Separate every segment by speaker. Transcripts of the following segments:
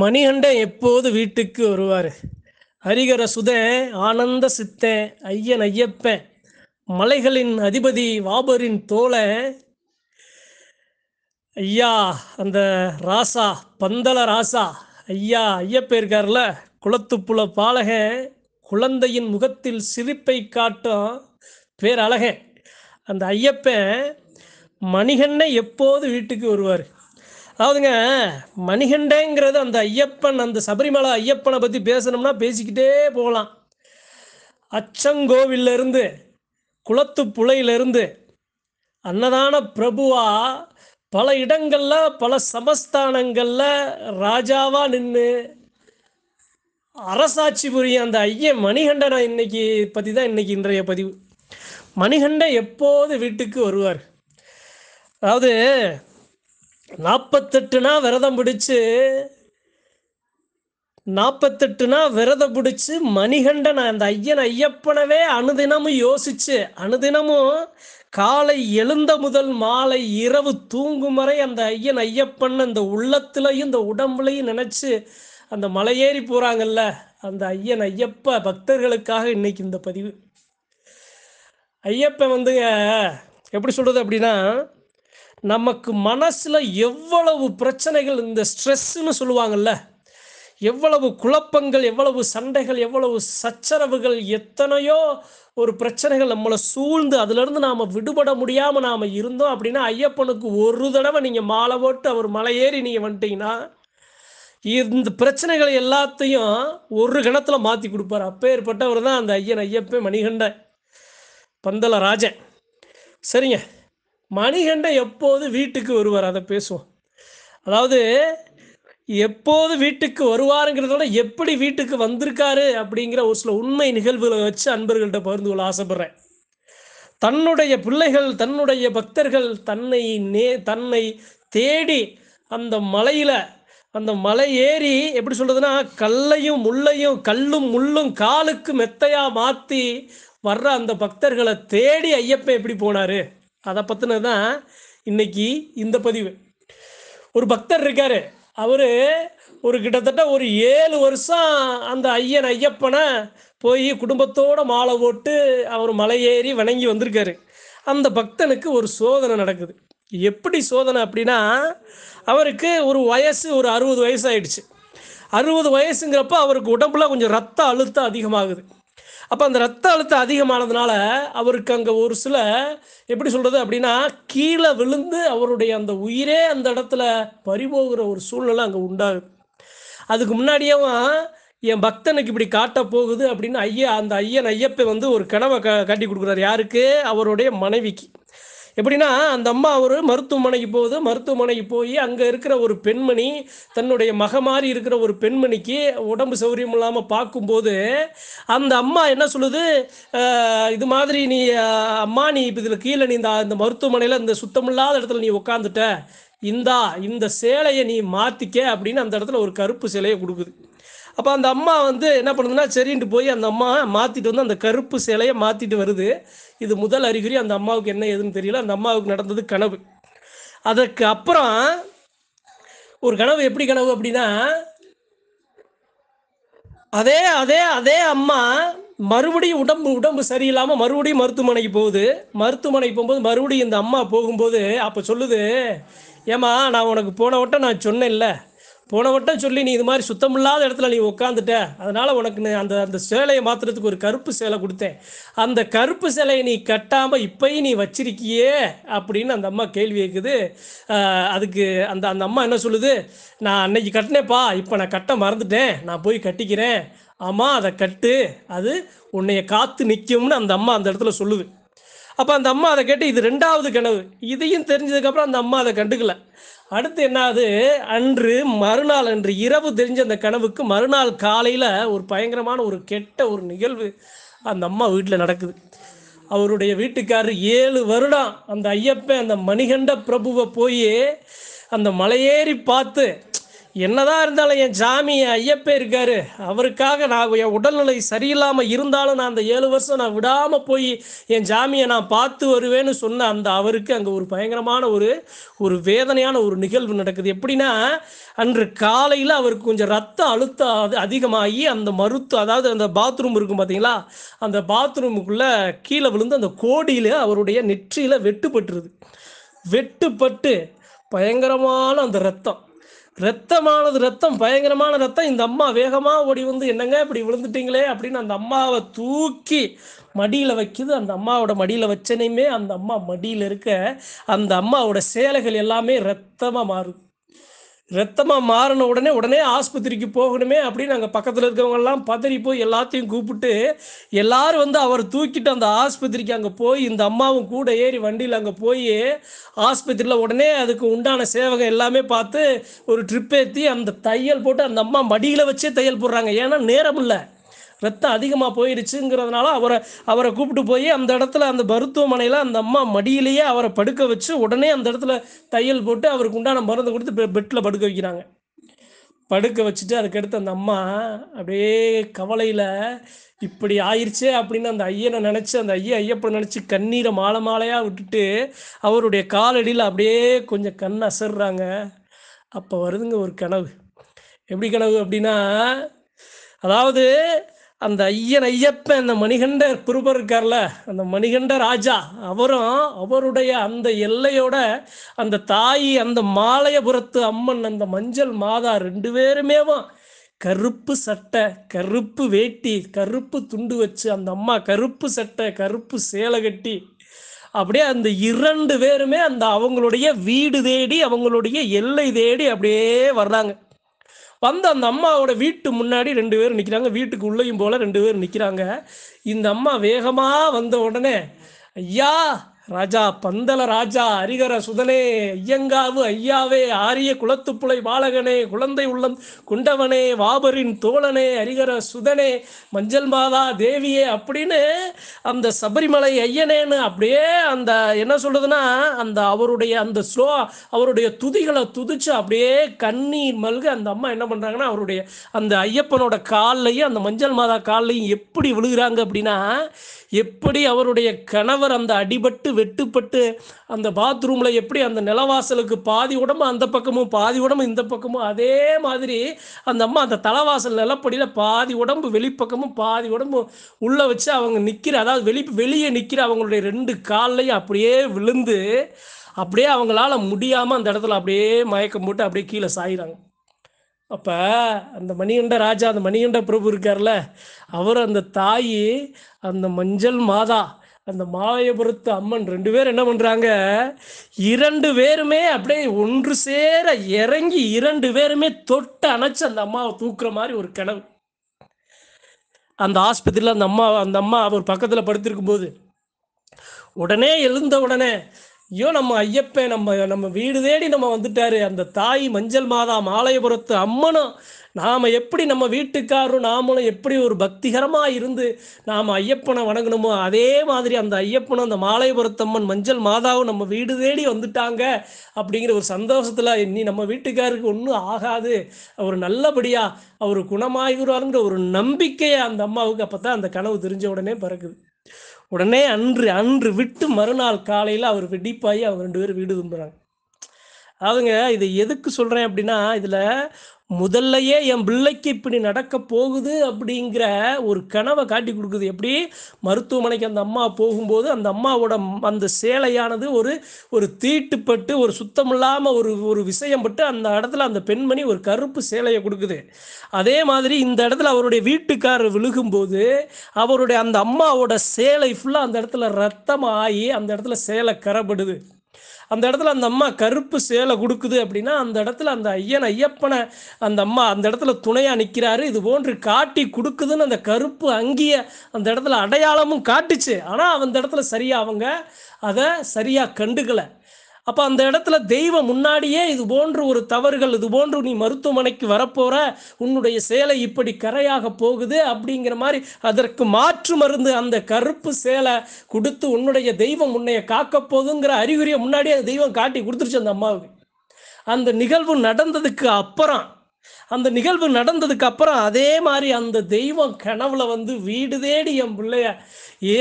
Speaker 1: மணிகண்டன் எப்போது வீட்டுக்கு வருவார் ஹரிகர சுத ஆனந்த சித்த ஐயன் ஐயப்பன் மலைகளின் அதிபதி வாபரின் தோலை ஐயா அந்த ராசா பந்தள ராசா ஐயா ஐயப்ப இருக்கார்ல குளத்துப்புல பாலக குழந்தையின் முகத்தில் சிரிப்பை காட்டும் பேர் அழகன் அந்த ஐயப்பன் மணிகண்ணை எப்போது வீட்டுக்கு வருவார் அதாவதுங்க மணிகண்டேங்கிறது அந்த ஐயப்பன் அந்த சபரிமலை ஐயப்பனை பற்றி பேசணும்னா பேசிக்கிட்டே போகலாம் அச்சங்கோவிலிருந்து குளத்து புலையிலிருந்து அன்னதான பிரபுவா பல இடங்களில் பல சமஸ்தானங்களில் ராஜாவாக நின்று அரசாட்சி புரியும் அந்த ஐய மணிகண்டனை இன்னைக்கு பற்றி தான் இன்னைக்கு இன்றைய பதிவு மணிகண்டன் எப்போது வீட்டுக்கு வருவார் அதாவது நாற்பத்தெட்டுனா விரதம் பிடிச்சு நாற்பத்தெட்டுனா விரதம் பிடிச்சி மணிகண்டன் அந்த ஐயன் ஐயப்பனவே அனுதினமும் யோசிச்சு அனுதினமும் காலை எழுந்த முதல் மாலை இரவு தூங்கும் வரை அந்த ஐயன் ஐயப்பன் அந்த உள்ளத்துலையும் இந்த உடம்புலையும் நினச்சி அந்த மலையேறி போகிறாங்கல்ல அந்த ஐயன் ஐயப்ப பக்தர்களுக்காக இன்னைக்கு இந்த பதிவு ஐயப்பன் வந்துங்க எப்படி சொல்கிறது அப்படின்னா நமக்கு மனசில் எவ்வளவு பிரச்சனைகள் இந்த ஸ்ட்ரெஸ்ன்னு சொல்லுவாங்கல்ல எவ்வளவு குழப்பங்கள் எவ்வளவு சண்டைகள் எவ்வளவு சச்சரவுகள் எத்தனையோ ஒரு பிரச்சனைகள் நம்மளை சூழ்ந்து அதுலேருந்து நாம் விடுபட முடியாமல் நாம் இருந்தோம் அப்படின்னா ஐயப்பனுக்கு ஒரு தடவை நீங்கள் மாலை போட்டு அவர் மலை ஏறி நீங்கள் வந்துட்டீங்கன்னா இந்த பிரச்சனைகள் எல்லாத்தையும் ஒரு கிணத்துல மாற்றி கொடுப்பார் அப்பேற்பட்டவர் தான் அந்த ஐயன் ஐயப்பன் மணிகண்டன் பந்தல ராஜன் சரிங்க மணிகண்டன் எப்போது வீட்டுக்கு வருவார் அதை பேசுவோம் அதாவது எப்போது வீட்டுக்கு வருவாருங்கிறதோட எப்படி வீட்டுக்கு வந்திருக்காரு அப்படிங்கிற ஒரு சில உண்மை நிகழ்வுகளை வச்சு அன்பர்கள்ட்ட பகிர்ந்து கொள்ள ஆசைப்படுறேன் தன்னுடைய பிள்ளைகள் தன்னுடைய பக்தர்கள் தன்னை நே தன்னை தேடி அந்த மலையில் அந்த மலை ஏறி எப்படி சொல்கிறதுனா கல்லையும் முள்ளையும் கல்லும் முள்ளும் காலுக்கு மெத்தையாக மாற்றி வர்ற அந்த பக்தர்களை தேடி ஐயப்பன் எப்படி போனார் அதை பற்றினது தான் இன்னைக்கு இந்த பதிவு ஒரு பக்தர் இருக்கார் அவர் ஒரு கிட்டத்தட்ட ஒரு ஏழு வருஷம் அந்த ஐயன் ஐயப்பனை போய் குடும்பத்தோடு மாலை போட்டு அவர் மலையேறி வணங்கி வந்திருக்காரு அந்த பக்தனுக்கு ஒரு சோதனை நடக்குது எப்படி சோதனை அப்படின்னா அவருக்கு ஒரு வயசு ஒரு அறுபது வயசு ஆயிடுச்சு அறுபது வயசுங்கிறப்ப அவருக்கு உடம்புல கொஞ்சம் ரத்த அழுத்தம் அதிகமாகுது அப்போ அந்த ரத்த அழுத்தம் அதிகமானதுனால அவருக்கு அங்கே ஒரு சில எப்படி சொல்கிறது அப்படின்னா கீழே விழுந்து அவருடைய அந்த உயிரே அந்த இடத்துல பறிபோகிற ஒரு சூழ்நிலை அங்கே உண்டாகுது அதுக்கு முன்னாடியேவும் என் பக்தனுக்கு இப்படி காட்ட போகுது அப்படின்னு ஐயா அந்த ஐயன் ஐயப்பை வந்து ஒரு கனவை க கட்டி கொடுக்குறாரு யாருக்கு அவருடைய மனைவிக்கு எப்படின்னா அந்த அம்மா அவர் மருத்துவமனைக்கு போகுது மருத்துவமனைக்கு போய் அங்கே இருக்கிற ஒரு பெண்மணி தன்னுடைய மக மாதிரி இருக்கிற ஒரு பெண்மணிக்கு உடம்பு சௌரியம் இல்லாமல் பார்க்கும்போது அந்த அம்மா என்ன சொல்லுது இது மாதிரி நீ அம்மா நீ இப்போ இதில் கீழே நீ இந்த மருத்துவமனையில் இந்த சுத்தமில்லாத இடத்துல நீ உட்காந்துட்ட இந்தா இந்த சேலையை நீ மாற்றிக்க அப்படின்னு அந்த இடத்துல ஒரு கருப்பு சேலையை கொடுக்குது அப்போ அந்த அம்மா வந்து என்ன பண்ணுதுன்னா சரின்ட்டு போய் அந்த அம்மா மாற்றிட்டு வந்து அந்த கருப்பு சிலையை மாற்றிட்டு வருது இது முதல் அறிகுறி அந்த அம்மாவுக்கு என்ன ஏதுன்னு தெரியல அந்த அம்மாவுக்கு நடந்தது கனவு அதற்கு அப்புறம் ஒரு கனவு எப்படி கனவு அப்படின்னா அதே அதே அதே அம்மா மறுபடியும் உடம்பு உடம்பு சரியில்லாமல் மறுபடியும் மருத்துவமனைக்கு போகுது மருத்துவமனைக்கு போகும்போது மறுபடியும் இந்த அம்மா போகும்போது அப்போ சொல்லுது ஏம்மா நான் உனக்கு போன வட்டம் நான் சொன்னேன்ல போன வட்டம் சொல்லி நீ இது மாதிரி சுத்தமில்லாத இடத்துல நீ உட்காந்துட்ட அதனால் உனக்கு அந்த அந்த சேலையை மாத்துறதுக்கு ஒரு கருப்பு சேலை கொடுத்தேன் அந்த கருப்பு சேலையை நீ கட்டாமல் இப்போயும் நீ வச்சிருக்கியே அப்படின்னு அந்த அம்மா கேள்வி கேட்குது அதுக்கு அந்த அந்த அம்மா என்ன சொல்லுது நான் அன்னைக்கு கட்டினேப்பா இப்போ நான் கட்ட மறந்துட்டேன் நான் போய் கட்டிக்கிறேன் ஆமாம் அதை கட்டு அது உன்னைய காத்து நிற்கும்னு அந்த அம்மா அந்த இடத்துல சொல்லுது அப்போ அந்த அம்மா அதை கேட்டு இது ரெண்டாவது கனவு இதையும் தெரிஞ்சதுக்கப்புறம் அந்த அம்மா அதை கண்டுக்கல அடுத்து என்னாது அன்று மறுநாள் அன்று இரவு தெரிஞ்ச அந்த கனவுக்கு மறுநாள் காலையில் ஒரு பயங்கரமான ஒரு கெட்ட ஒரு நிகழ்வு அந்த அம்மா வீட்டில் நடக்குது அவருடைய வீட்டுக்காரர் ஏழு வருடம் அந்த ஐயப்பன் அந்த மணிகண்ட பிரபுவை போய் அந்த மலையேறி பார்த்து என்னதான் இருந்தாலும் என் ஜாமி என் ஐயப்பே இருக்காரு அவருக்காக நான் என் உடல்நிலை சரியில்லாமல் இருந்தாலும் நான் அந்த ஏழு வருஷம் நான் விடாமல் போய் என் ஜாமியை நான் பார்த்து வருவேன்னு சொன்ன அந்த அவருக்கு அங்கே ஒரு பயங்கரமான ஒரு ஒரு வேதனையான ஒரு நிகழ்வு நடக்குது எப்படின்னா அன்று காலையில் அவருக்கு கொஞ்சம் ரத்த அழுத்தம் அது அதிகமாகி அந்த மருத்து அதாவது அந்த பாத்ரூம் இருக்கும் பார்த்தீங்களா அந்த பாத்ரூமுக்குள்ளே கீழே விழுந்து அந்த கோடியில் அவருடைய நெற்றியில் வெட்டுப்பட்டுருது வெட்டுப்பட்டு பயங்கரமான அந்த ரத்தம் ரத்தமானது ரத்தம் பயங்கரமான ரத்தம் இந்த அம்மா வேகமாக ஓடி வந்து என்னங்க இப்படி விழுந்துட்டீங்களே அப்படின்னு அந்த அம்மாவை தூக்கி மடியில் வைக்குது அந்த அம்மாவோட மடியில் வச்சனையுமே அந்த அம்மா மடியில் இருக்க அந்த அம்மாவோட சேலைகள் எல்லாமே ரத்தமாக மாறுது ரத்தமாக மாறின உடனே உடனே ஆஸ்பத்திரிக்கு போகணுமே அப்படின்னு நாங்கள் பக்கத்தில் இருக்கவங்கெல்லாம் பதறி போய் எல்லாத்தையும் கூப்பிட்டு எல்லாரும் வந்து அவர் தூக்கிட்டு அந்த ஆஸ்பத்திரிக்கு அங்கே போய் இந்த அம்மாவும் கூட ஏறி வண்டியில் அங்கே போய் ஆஸ்பத்திரியில் உடனே அதுக்கு உண்டான சேவகை எல்லாமே பார்த்து ஒரு ட்ரிப் ஏற்றி அந்த தையல் போட்டு அந்த அம்மா மடியில் வச்சே தையல் போடுறாங்க ஏன்னா நேரம் இல்லை ரத்தம் அதிகமாக போயிடுச்சுங்கிறதுனால அவரை அவரை கூப்பிட்டு போய் அந்த இடத்துல அந்த மருத்துவமனையில் அந்த அம்மா மடியிலேயே அவரை படுக்க வச்சு உடனே அந்த இடத்துல தையல் போட்டு அவருக்கு உண்டான மருந்து கொடுத்து பெட்டில் படுக்க வைக்கிறாங்க படுக்க வச்சுட்டு அதுக்கடுத்து அந்த அம்மா அப்படியே கவலையில் இப்படி ஆயிடுச்சே அப்படின்னு அந்த ஐயனை நினச்சி அந்த ஐயன் ஐயப்பனை நினச்சி கண்ணீரை மாலை மாலையாக விட்டுட்டு அவருடைய காலடியில் அப்படியே கொஞ்சம் கண் அசர்றாங்க அப்போ வருதுங்க ஒரு கனவு எப்படி கனவு அப்படின்னா அதாவது அந்த ஐயன் ஐயப்பன் அந்த மணிகண்டர் குருபர் இருக்கார்ல அந்த மணிகண்ட ராஜா அவரும் அவருடைய அந்த எல்லையோட அந்த தாய் அந்த மாலையபுரத்து அம்மன் அந்த மஞ்சள் மாதா ரெண்டு பேருமேவும் கருப்பு சட்டை கருப்பு வேட்டி கருப்பு துண்டு வச்சு அந்த அம்மா கருப்பு சட்டை கருப்பு சேலை கட்டி அப்படியே அந்த இரண்டு பேருமே அந்த அவங்களுடைய வீடு தேடி அவங்களுடைய எல்லை தேடி அப்படியே வர்றாங்க வந்த அந்த அம்மாவோட வீட்டு முன்னாடி ரெண்டு பேரும் நிற்கிறாங்க வீட்டுக்கு உள்ளேயும் போல ரெண்டு பேரும் நிற்கிறாங்க இந்த அம்மா வேகமாக வந்த உடனே ஐயா ராஜா பந்தல ராஜா அரிகர சுதனே ஐயங்காவு ஐயாவே ஆரிய குலத்து பாலகனே குழந்தை உள்ளம் குண்டவனே வாபரின் தோழனே அரிகர சுதனே மஞ்சள் மாதா தேவியே அப்படின்னு அந்த சபரிமலை ஐயனேன்னு அப்படியே அந்த என்ன சொல்றதுன்னா அந்த அவருடைய அந்த ஸ்லோ அவருடைய துதிகளை துதிச்சு அப்படியே கண்ணீர் மல்கு அந்த அம்மா என்ன பண்றாங்கன்னா அவருடைய அந்த ஐயப்பனோட கால்லையும் அந்த மஞ்சள் மாதா கால்லையும் எப்படி விழுகிறாங்க அப்படின்னா எப்படி அவருடைய கணவர் அந்த அடிபட்டு வெட்டுப்பட்டு அந்த பாத்ரூமில் எப்படி அந்த நிலவாசலுக்கு பாதி உடம்பு அந்த பக்கமும் பாதி உடம்பு இந்த பக்கமும் அதே மாதிரி அந்த அம்மா அந்த தலைவாசல் நிலப்படியில் பாதி உடம்பு வெளிப்பக்கமும் பாதி உடம்பு உள்ளே வச்சு அவங்க நிற்கிற அதாவது வெளி வெளியே நிற்கிற அவங்களுடைய ரெண்டு கால்லையும் அப்படியே விழுந்து அப்படியே அவங்களால முடியாமல் அந்த இடத்துல அப்படியே மயக்கம் போட்டு அப்படியே கீழே சாயிறாங்க அப்ப அந்த மணிகண்ட ராஜா அந்த மணிகண்ட பிரபு இருக்கார்ல அவர் அந்த தாய் அந்த மஞ்சள் மாதா அந்த மாயபுரத்து அம்மன் ரெண்டு பேரும் என்ன பண்ணுறாங்க இரண்டு பேருமே அப்படியே ஒன்று சேர இறங்கி இரண்டு பேருமே தொட்டு அணைச்சு அந்த அம்மாவை தூக்குற மாதிரி ஒரு கனவு அந்த ஆஸ்பத்திரியில் அந்த அம்மா அந்த அம்மா அவர் பக்கத்தில் படுத்திருக்கும் போது உடனே எழுந்த உடனே ஐயோ நம்ம ஐயப்பே நம்ம நம்ம வீடு தேடி நம்ம வந்துட்டாரு அந்த தாய் மஞ்சள் மாதா மாலையபுரத்து அம்மனும் நாம் எப்படி நம்ம வீட்டுக்காரரும் நாமளும் எப்படி ஒரு பக்திகரமாக இருந்து நாம் ஐயப்பனை வணங்கணுமோ அதே மாதிரி அந்த ஐயப்பனும் அந்த அம்மன் மஞ்சள் மாதாவும் நம்ம வீடு தேடி வந்துட்டாங்க அப்படிங்கிற ஒரு சந்தோஷத்தில் இனி நம்ம வீட்டுக்காருக்கு ஒன்றும் ஆகாது அவர் நல்லபடியாக அவர் குணமாகிறாருங்கிற ஒரு நம்பிக்கையை அந்த அம்மாவுக்கு அப்போ தான் அந்த கனவு தெரிஞ்ச உடனே பிறகுது உடனே அன்று அன்று விட்டு மறுநாள் காலையில் அவர் வெடிப்பாகி அவங்க ரெண்டு பேரும் வீடு தும்புறாங்க அவங்க இதை எதுக்கு சொல்கிறேன் அப்படின்னா இதில் முதல்லையே என் பிள்ளைக்கு இப்படி நடக்க போகுது அப்படிங்கிற ஒரு கனவை காட்டி கொடுக்குது எப்படி மருத்துவமனைக்கு அந்த அம்மா போகும்போது அந்த அம்மாவோட அந்த சேலையானது ஒரு ஒரு தீட்டுப்பட்டு ஒரு சுத்தமில்லாமல் ஒரு ஒரு விஷயம் பட்டு அந்த இடத்துல அந்த பெண்மணி ஒரு கருப்பு சேலையை கொடுக்குது அதே மாதிரி இந்த இடத்துல அவருடைய வீட்டுக்காரர் விழுகும்போது அவருடைய அந்த அம்மாவோட சேலை ஃபுல்லாக அந்த இடத்துல ரத்தமாகி அந்த இடத்துல சேலை கரப்படுது அந்த இடத்துல அந்த அம்மா கருப்பு சேலை கொடுக்குது அப்படின்னா அந்த இடத்துல அந்த ஐயன் ஐயப்பனை அந்த அம்மா அந்த இடத்துல துணையாக நிற்கிறாரு இது போன்று காட்டி கொடுக்குதுன்னு அந்த கருப்பு அங்கேயே அந்த இடத்துல அடையாளமும் காட்டுச்சு ஆனால் அந்த இடத்துல சரியாக அவங்க அதை சரியாக கண்டுக்கலை அப்போ அந்த இடத்துல தெய்வம் முன்னாடியே இது போன்று ஒரு தவறுகள் இது போன்று நீ மருத்துவமனைக்கு வரப்போற உன்னுடைய சேலை இப்படி கரையாக போகுது அப்படிங்கிற மாதிரி அதற்கு மாற்று மருந்து அந்த கருப்பு சேலை கொடுத்து உன்னுடைய தெய்வம் உன்னைய காக்க போகுதுங்கிற அறிகுறியை முன்னாடியே தெய்வம் காட்டி கொடுத்துருச்சு அந்த அம்மாவுக்கு அந்த நிகழ்வு நடந்ததுக்கு அப்புறம் அந்த நிகழ்வு நடந்ததுக்கு அப்புறம் அதே மாதிரி அந்த தெய்வம் கனவுல வந்து வீடு தேடி என் பிள்ளைய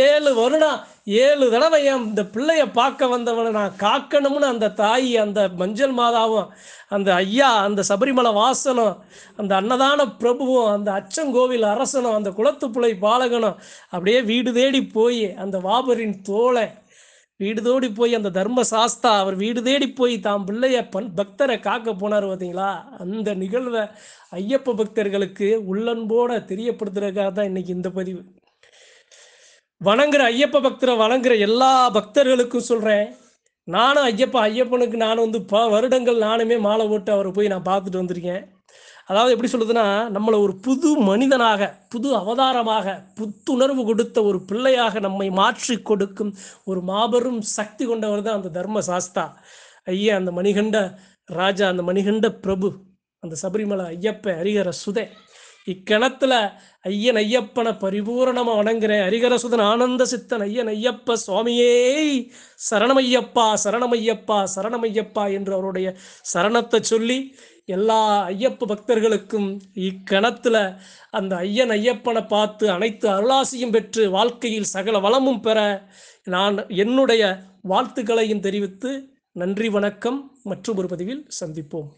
Speaker 1: ஏழு வருடம் ஏழு தடவை என் இந்த பிள்ளைய பார்க்க வந்தவனை நான் காக்கணும்னு அந்த தாய் அந்த மஞ்சள் மாதாவும் அந்த ஐயா அந்த சபரிமலை வாசனும் அந்த அன்னதான பிரபுவும் அந்த அச்சங்கோவில் அரசனும் அந்த குளத்துப்புழை பாலகனும் அப்படியே வீடு தேடி போய் அந்த வாபரின் தோலை வீடு தோடி போய் அந்த தர்ம சாஸ்தா அவர் வீடு தேடி போய் தாம் பிள்ளைய பண் பக்தரை காக்க போனார் பார்த்தீங்களா அந்த நிகழ்வை ஐயப்ப பக்தர்களுக்கு உள்ளன்போட தெரியப்படுத்துறதுக்காக தான் இன்னைக்கு இந்த பதிவு வணங்குற ஐயப்ப பக்தரை வணங்குற எல்லா பக்தர்களுக்கும் சொல்கிறேன் நானும் ஐயப்பா ஐயப்பனுக்கு நான் வந்து ப வருடங்கள் நானுமே மாலை போட்டு அவரை போய் நான் பார்த்துட்டு வந்திருக்கேன் அதாவது எப்படி சொல்லுதுன்னா நம்மளை ஒரு புது மனிதனாக புது அவதாரமாக புத்துணர்வு கொடுத்த ஒரு பிள்ளையாக நம்மை மாற்றி கொடுக்கும் ஒரு மாபெரும் சக்தி கொண்டவர் தான் அந்த தர்ம சாஸ்தா ஐயா அந்த மணிகண்ட ராஜா அந்த மணிகண்ட பிரபு அந்த சபரிமலை ஐயப்ப ஹரிகர சுதே இக்கணத்துல ஐயன் ஐயப்பனை பரிபூரணமா வணங்குறேன் ஹரிகரசுதன் ஆனந்த சித்தன் ஐயன் ஐயப்ப சுவாமியே சரணமையப்பா சரணமையப்பா சரணமையப்பா என்று அவருடைய சரணத்தை சொல்லி எல்லா ஐயப்ப பக்தர்களுக்கும் இக்கணத்தில் அந்த ஐயன் ஐயப்பனை பார்த்து அனைத்து அருளாசியும் பெற்று வாழ்க்கையில் சகல வளமும் பெற நான் என்னுடைய வாழ்த்துக்களையும் தெரிவித்து நன்றி வணக்கம் மற்றும் ஒரு பதிவில் சந்திப்போம்